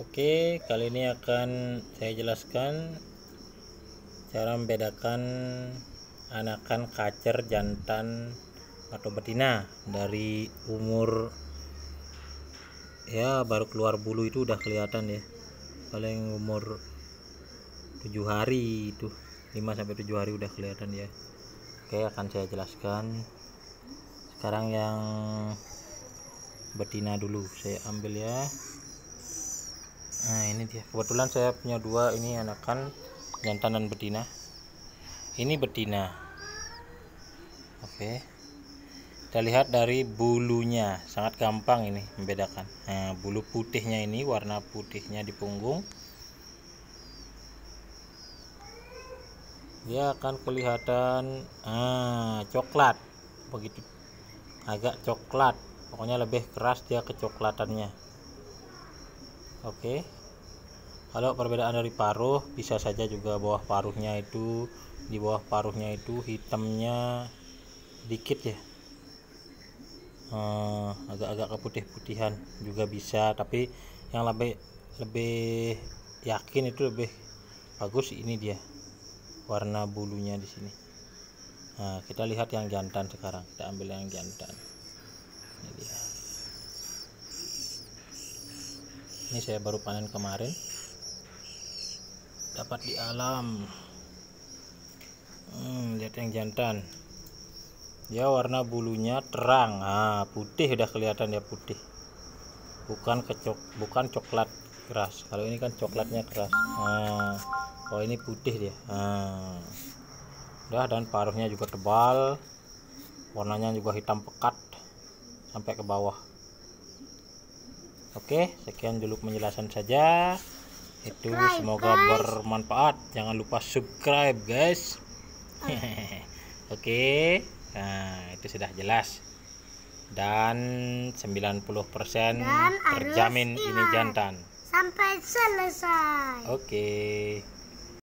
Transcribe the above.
Oke, kali ini akan saya jelaskan cara membedakan anakan kacer jantan atau betina dari umur ya baru keluar bulu itu udah kelihatan ya. Paling umur 7 hari itu 5 sampai 7 hari udah kelihatan ya. Oke, akan saya jelaskan. Sekarang yang betina dulu saya ambil ya nah ini dia kebetulan saya punya dua ini anakan jantan dan betina ini betina oke kita lihat dari bulunya sangat gampang ini membedakan nah, bulu putihnya ini warna putihnya di punggung dia akan kelihatan ah, coklat begitu agak coklat pokoknya lebih keras dia kecoklatannya Oke. Kalau perbedaan dari paruh bisa saja juga bawah paruhnya itu di bawah paruhnya itu hitamnya dikit ya. agak eh, agak-agak keputih-putihan juga bisa tapi yang lebih lebih yakin itu lebih bagus ini dia warna bulunya di sini nah kita lihat yang jantan sekarang kita ambil yang jantan ini saya baru panen kemarin dapat di alam hmm, lihat yang jantan dia warna bulunya terang nah, putih udah kelihatan ya putih bukan kecok bukan coklat keras kalau ini kan coklatnya keras nah, kalau ini putih dia nah, udah dan paruhnya juga tebal warnanya juga hitam pekat sampai ke bawah Oke, sekian dulu penjelasan saja. Itu semoga bermanfaat. Jangan lupa subscribe, guys. Oh. Oke. Nah, itu sudah jelas. Dan 90% Dan terjamin ini jantan. Sampai selesai. Oke.